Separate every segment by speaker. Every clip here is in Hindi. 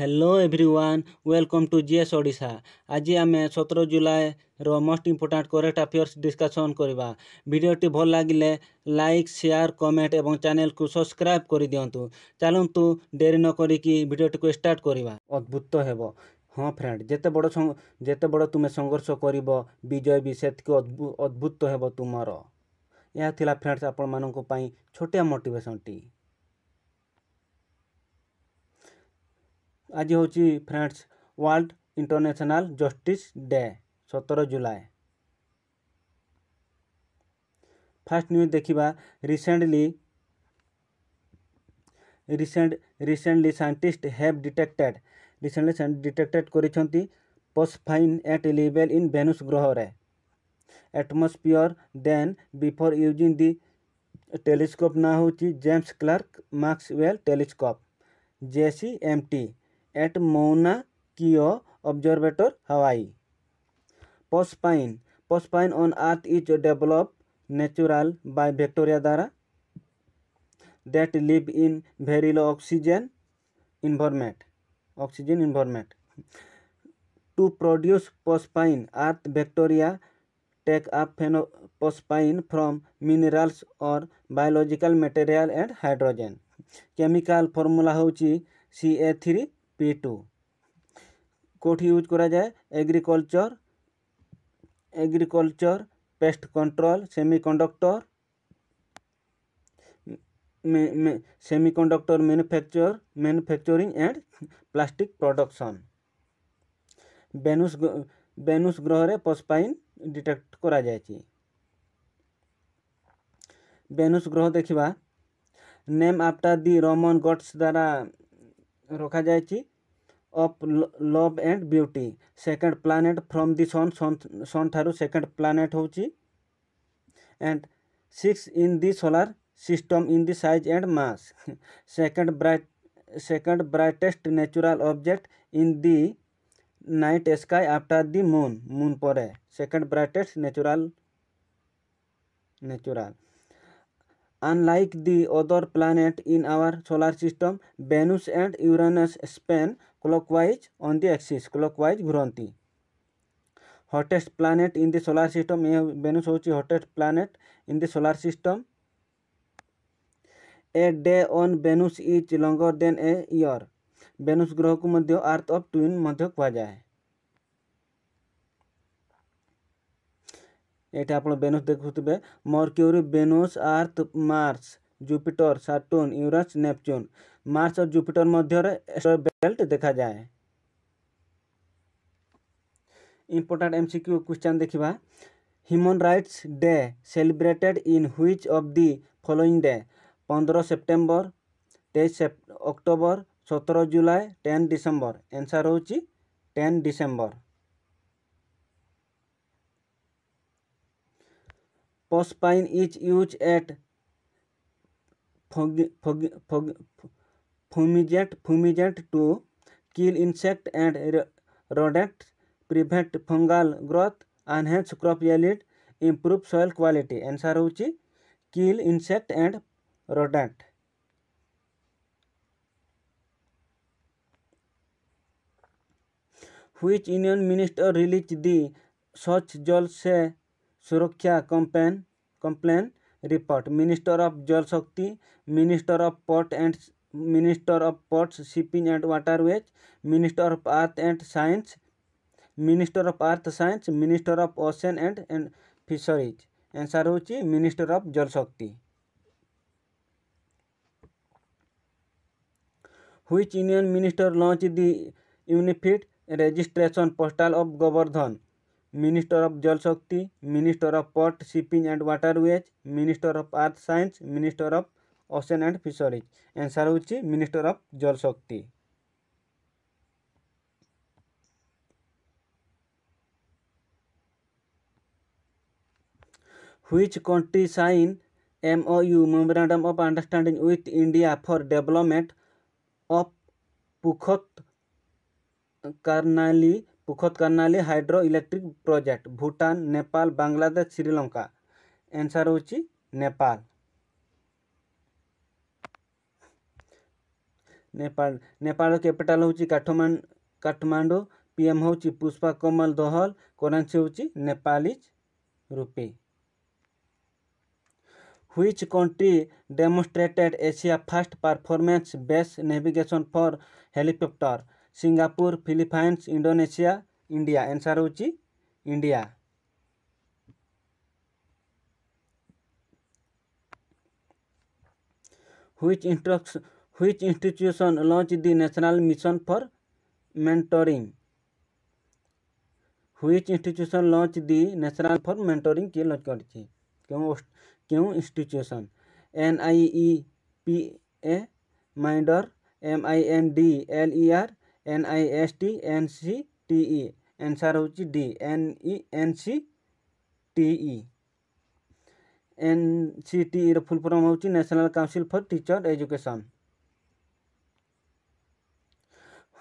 Speaker 1: Hello everyone welcome to GS Odisha ଆଜି ଆମେ ସତର ଜୁଲାଇର most important current affairs discussion କରିବା ଭିଡ଼ିଓଟି ଭଲ ଲାଗିଲେ ଲାଇକ୍ ସେୟାର୍ କମେଣ୍ଟ ଏବଂ ଚ୍ୟାନେଲକୁ ସବସ୍କ୍ରାଇବ୍ କରିଦିଅନ୍ତୁ ଚାଲନ୍ତୁ ଡେରି ନ କରିକି ଭିଡ଼ିଓଟିକୁ ଷ୍ଟାର୍ଟ କରିବା ଅଦ୍ଭୁତ ହେବ ହଁ ଫ୍ରେଣ୍ଡ ଯେତେ ବଡ଼ ଯେତେ ବଡ଼ ତୁମେ ସଂଘର୍ଷ କରିବ ବିଜୟ ବି ସେତିକି ଅଦ୍ଭୁତ ହେବ ତୁମର ଏହା ଥିଲା ଫ୍ରେଣ୍ଡସ୍ ଆପଣମାନଙ୍କ ପାଇଁ ଛୋଟିଆ ମୋଟିଭେସନ୍ଟି ଆଜି ହେଉଛି friends world international justice day ସତର ଜୁଲାଇ ଫାଷ୍ଟ ନ୍ୟୁଜ୍ ଦେଖିବା recently recent recently scientist have detected recently detected କରିଛନ୍ତି ପସ୍ଫାଇନ୍ ଏଟ୍ ଲିବେଲ୍ ଇନ୍ ଭେନୁସ୍ ଗ୍ରହରେ atmosphere then before using the telescope ନାଁ ହେଉଛି James Clerk Maxwell telescope JCMT at Mauna Kea observatory Hawaii phosphine phosphine on earth is develop natural by bacteria द्वारा that live in very low oxygen environment oxygen environment to produce phosphine earth bacteria take from minerals और biological material and hydrogen chemical formula हूँ C A three P two কোটি ইউজ করা যায় agriculture agriculture pest control semiconductor semiconductor manufacture manufacturing and plastic production Venus Venus গ্রহরে ফসফাইন ডিটেক্ট করা যাইছি ভেনুস গ্রহ দেখিবা name after the Roman gods দ্বারা রখা যাইছি of love and beauty second planet from the sun sun sun tharu second planet hochi and six in the solar system in the size and mass second bright second brightest natural object in the night sky after the moon moon pore second brightest natural natural Unlike the other planets in our solar system, Venus and Uranus spin clockwise on the axis, clockwise घुरंती hottest planet in the solar system, Venus होची hottest planet in the solar system. A day on Venus is longer than a year. Venus ग्रह को मध्य अर्थ ऑफ ट्विन मध्य कहा जाए ଏଇଟା ଆପଣ ବେନସ୍ ଦେଖୁଥିବେ Mercury Venus Earth Mars Jupiter Saturn Uranus Neptune Mars ଓ ଜୁପିଟର ମଧ୍ୟରେ ବେଲ୍ଟ ଦେଖାଯାଏ important M C Q question ଦେଖିବା human rights day celebrated in which of the following day ପନ୍ଦର ସେପ୍ଟେମ୍ବର ତେଇଶ ଅକ୍ଟୋବର ସତର ଜୁଲାଇ ଟେନ୍ ଡିସେମ୍ବର ଏନ୍ସର୍ ହେଉଛି ten December phosphine is use at fumigant fumigant to kill insect and rodent prevent fungal growth enhance crop yield improve soil quality answer हूँ किल इनसेक्ट एंड रोडक्ट हुई यूनियन मिनिस्टर रिलीज दि स्वच्छ Jal Se Suraksha campaign complain report minister of Jal Shakti minister of port and minister of ports shipping and waterways minister of earth and science minister of earth science minister of ocean and and fisheries answer हूँ मिनिस्टर ऑफ जल शक्ति हुई union minister launched the unified registration portal of Govardhan minister of Jal Shakti minister of port shipping and waterways minister of earth science minister of ocean and fisheries answer होची minister of Jal Shakti which country sign MOU memorandum of understanding with India for development of Pukot Karnali Pukot Karnali hydro electric project Bhutan Nepal Bangladesh Sri Lanka answer हूँ नेपाल नेपाल नेपाल कैपिटाल हूँ काठमांड काठमांडू पीएम हूँ पुष्पा कमल दोहल करेन्सी हूँ Nepalese rupee which country demonstrated Asia फास्ट performance based navigation for helicopter Singapore Philippines Indonesia India answer हूँ India which instructs which institution launch the national mission for mentoring which institution launch the national for mentoring किए लॉन्च कर क्यों institution N I E P A minder M I N D L E R N I S T N C T answer हूँ N E N C T N C T full form हूँ national council for teacher education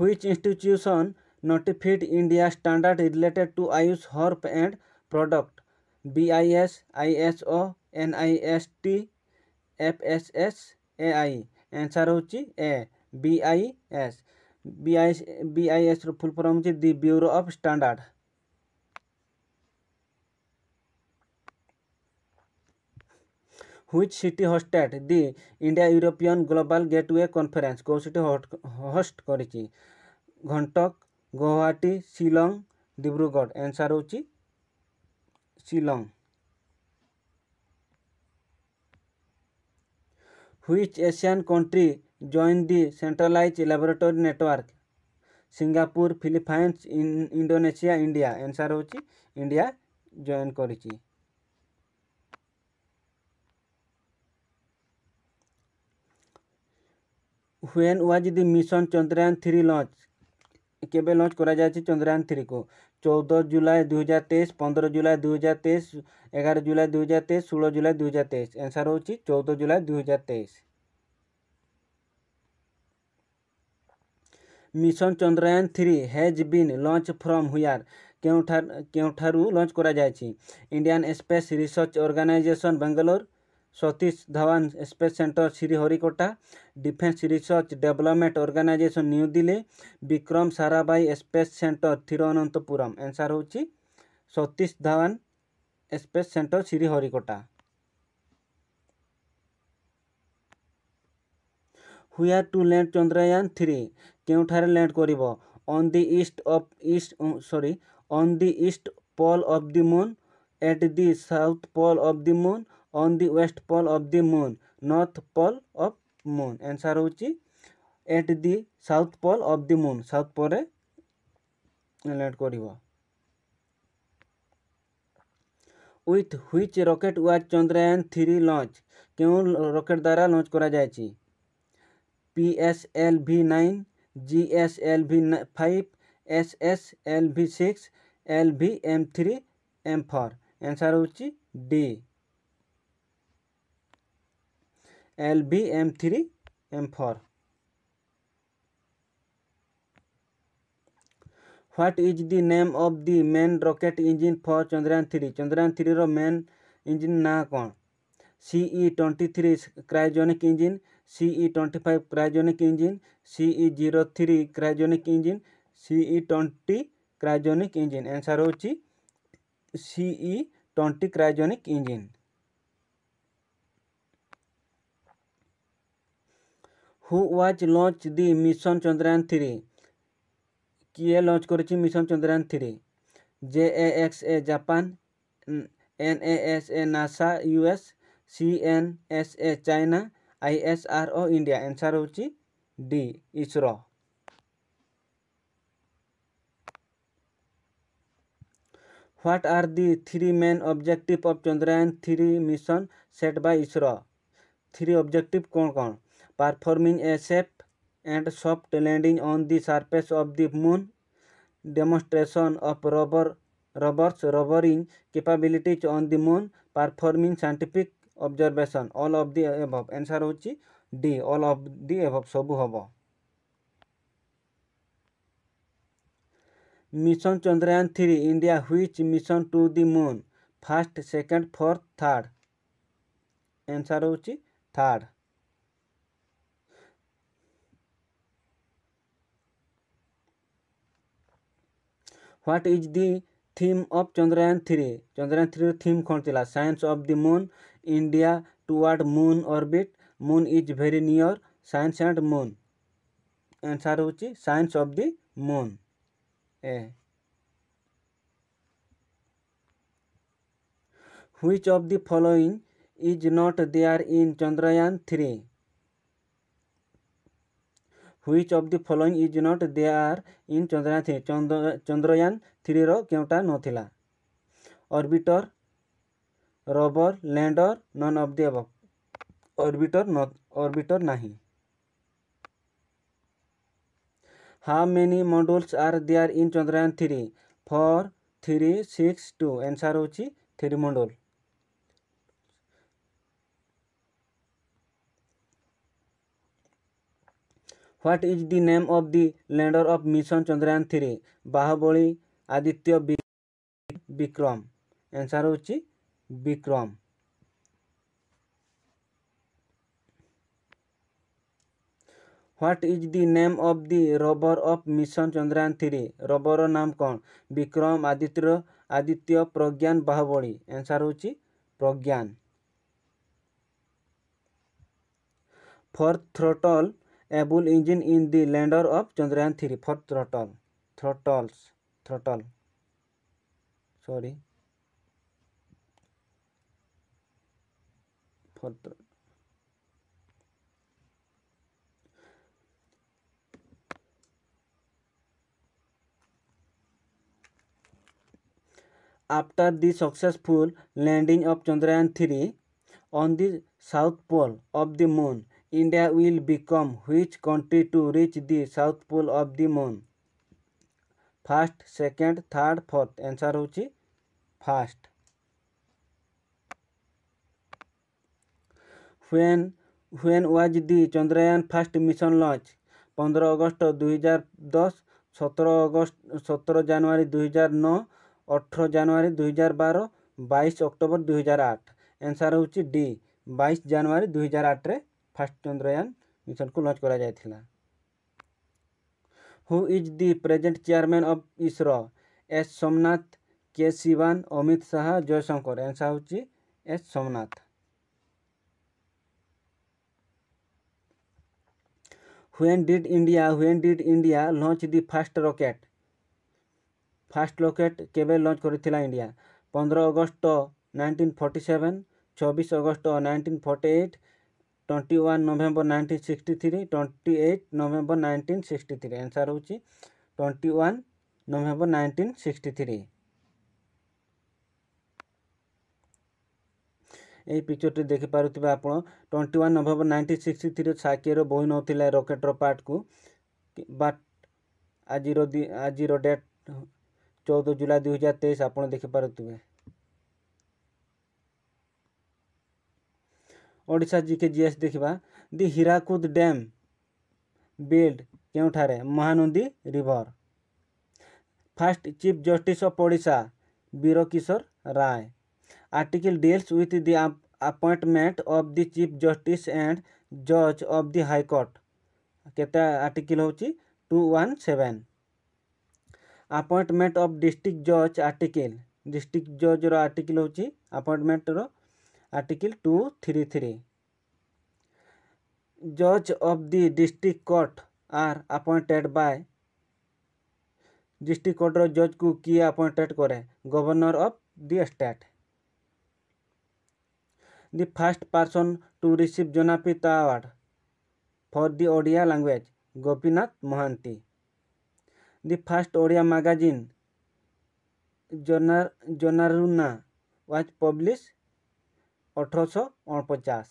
Speaker 1: which institution notified India standard related to Ayush herb and product B I S I S O N I S T F S S A I answer हो ए बी आई एस বিআই বিআইএসର ଫୁଲ୍ ଫର୍ମ ହେଉଛି the bureau of standard which city hosted the India European global gateway conference কেউ সিটি হোস্ট করেছি ঘটক গুয়াহাটি শিলং ডিব্রুগড় আনসার হচ্ছে Shillong which Asian country join the centralized laboratory network Singapore Philippines Indonesia India answer हो इंडिया जॉइन कर when was the mission Chandrayaan three launch के लंच कर चंद्रयान थ्री को चौदह जुलाई दुई हजार तेईस पंद्रह जुलाई दुई हजार तेईस एगार जुलाई दुईार तेईस षोलह जुलाई दुई हजार तेईस एनसर हो चौदह जुलाई दुई हजार तेईस mission Chandrayaan three has been launch from where କେଉଁଠାରୁ କେଉଁଠାରୁ ଲଞ୍ଚ କରାଯାଇଛି Indian space research organisation Bangalore Satish Dhawan space centre Sriharikota defence research development organisation new Delhi Vikram Sarabhai space centre Thiruvananthapuram answer ହେଉଛି Satish Dhawan space centre Sriharikota where to land Chandrayaan three କେଉଁଠାରେ ଲ୍ୟାଣ୍ଡ୍ କରିବ on the east of east sorry on the east pole of the moon at the south pole of the moon on the west pole of the moon north pole of moon answer ହେଉଛି at the south pole of the moon south ପରେ ଲ୍ୟାଣ୍ଡ୍ କରିବ with which rocket was Chandrayaan three launch କେଉଁ ରକେଟ୍ ଦ୍ୱାରା ଲଞ୍ଚ୍ କରାଯାଇଛି P S L V nine G S L V five S S L V six L V M three M four answer हो D L V M three M four what is the name of the main rocket engine for Chandrayaan three Chandrayaan three रो मेन इंजिन ना कौन CE twenty three cryogenic engine C E twenty five cryogenic engine C E zero three cryogenic engine C E twenty cryogenic engine answer हो CE twenty cryogenic engine who was launch the mission Chandrayaan three किए लॉन्च कर mission Chandrayaan three J A X A Japan N A S A NASA US C N S A China ISRO India answer ହେଉଛି the ISRO What are the three main objective of Chandrayaan 3 mission set by ISRO? Three objective कौन कौन Performing a safe and soft landing on the surface of the moon, demonstration of rubber rubbers rubbering capabilities on the moon, performing scientific observation all of the above answer হচ্ছে the all of the above সবু হব mission Chandrayaan three India which mission to the moon first second fourth third answer হচ্ছে third what is the theme of Chandrayaan three Chandrayaan থ্রির থিম কোণ লা science of the moon India toward moon orbit moon is very near science and moon answer हूँ science of the moon A which of the following is not there in Chandrayaan three which of the following is not there in Chandrayaan three Chandrayaan three रो क्योंटा नाला orbiter rover lander none of the above orbiter not orbiter nahi how many modules are there in chandrayaan 3 4 3 6 2 answer hochi 3 module what is the name of the lander of mission chandrayaan 3 bahubali aditya vikram answer hochi Vikram what is the name of the rubber of mission Chandrayaan three rubber नाम कौन विक्रम आदित्य आदित्य प्रज्ञान बाहुबली एनसर हूँ प्रज्ञान fourth throttle able engine in the lander of Chandrayaan three fourth throttle थ्रोटल्स throttle sorry further after the successful landing of Chandrayaan 3 on the south pole of the moon, India will become which country to reach the south pole of the moon? First, second, third, fourth. Answer होची first. When when was the Chandrayaan first mission launch পনেরো অগস্ট দুই হাজার দশ সতেরো অগস্ট সতেরো জানুয়ারি দুই হাজার ন অঠর জানুয়ারি দুই হাজার বার বাইশ অক্টোবর দুই হাজার আট এনসার হচ্ছে ডি বাইশ জানুয়ারি দুই হাজার আটরে ফার্স্ট চন্দ্রয়ান মিশনকে লঞ্চ করা যাই who is the present chairman of ISRO S Somnath K Sivan Amit Shah Jaishankar answer হচ্ছে S Somnath when did india when did india launch the first rocket first rocket kebe launch korithila india 15 august 1947 26 august 1948 21 november 1963 28 november 1963 answer होची 21 नवेम्बर नाइंटीन सिक्सटी थ्री ଏହି ପିକ୍ଚରଟି ଦେଖିପାରୁଥିବେ ଆପଣ twenty one November nineteen sixty ଥ୍ରୀରେ ସାକିଏର ବୋହି ନେଉଥିଲା ରକେଟ୍ର ପାର୍ଟକୁ ବାଟ୍ ଆଜିର ଆଜିର ଡେଟ୍ ଚଉଦ ଜୁଲାଇ ଦୁଇହଜାର ତେଇଶ ଆପଣ ଦେଖିପାରୁଥିବେ ଓଡ଼ିଶା ଜିକେ ଜିଏସ୍ ଦେଖିବା ଦି ହୀରାକୁଦ ଡ୍ୟାମ୍ ବିଲ୍ଡ କେଉଁଠାରେ Mahanadi river first chief justice of Odisha Birakishore Ray article deals with the appointment of the chief justice and judge of the high court କେତେ ଆର୍ଟିକିଲ୍ ହେଉଛି two one seven appointment of district ଜଜ୍ ଆର୍ଟିକିଲ୍ ଡିଷ୍ଟ୍ରିକ୍ଟ ଜଜ୍ର ଆର୍ଟିକିଲ୍ ହେଉଛି ଆପଏଣ୍ଟମେଣ୍ଟର ଆର୍ଟିକିଲ୍ ଟୁ ଥ୍ରୀ ଥ୍ରୀ ଜଜ୍ of the district court are appointed by district କୋର୍ଟର ଜଜ୍କୁ କିଏ ଆପଏଣ୍ଟେଡ଼୍ କରେ governor of the state the first person to receive Jonapita Award for the Odia language, Gopinath Mohanty. The first Odia magazine, Jonar, Jonaruna, was published 1849.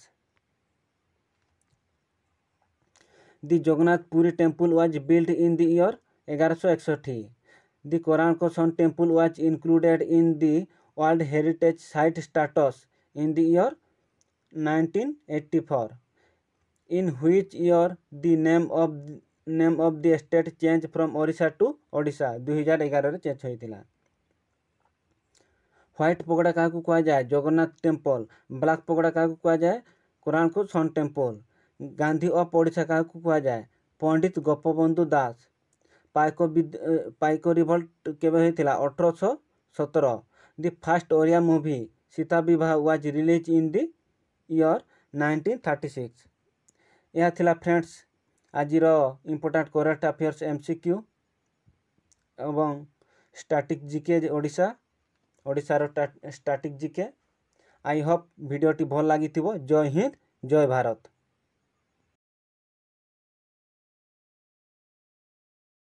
Speaker 1: The Jagannath Puri temple was built in the year 1161. The Koranko Sun temple was included in the World Heritage Site status in the year 1984 in which year the name of name of the state changed from Orissa to Odisha 2011 রে চেঞ্জ হয়েছিলা হোয়াইট পগোড়া কাহাকু কুয়া যায় জগন্নাথ টেম্পল ব্ল্যাক পগোড়া কাহাকু কুয়া যায় কোরআনকু sun temple Gandhi of Odisha কাহাকু কুয়া যায় পণ্ডিত গোপবন্ধু দাস পাইক পাইক রিভল্ট কেবে হয়েছিল অঠরশ সতের the first Odia movie Sita Bibaha was release in the year nineteen thirty six ଏହା ଥିଲା ଫ୍ରେଣ୍ଡସ୍ ଆଜିର important current affairs M C Q ଏବଂ ଷ୍ଟାଟିକ୍ ଜିକେ ଓଡ଼ିଶା ଓଡ଼ିଶାର ଷ୍ଟାଟିକ୍ ଜିକେ ଆଇ ହୋପ୍ ଭିଡ଼ିଓଟି ଭଲ ଲାଗିଥିବ ଜୟ ହିନ୍ଦ ଜୟ ଭାରତ